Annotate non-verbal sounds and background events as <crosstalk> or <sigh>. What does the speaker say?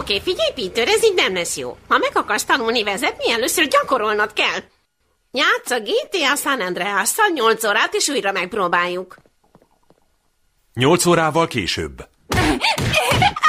Oké, okay, figyelj, Peter, ez így nem lesz jó. Ha meg akarsz tanulni vezetni, először gyakorolnod kell. Játsz a GTA San andreas 8 órát, és újra megpróbáljuk. Nyolc órával később. <laughs>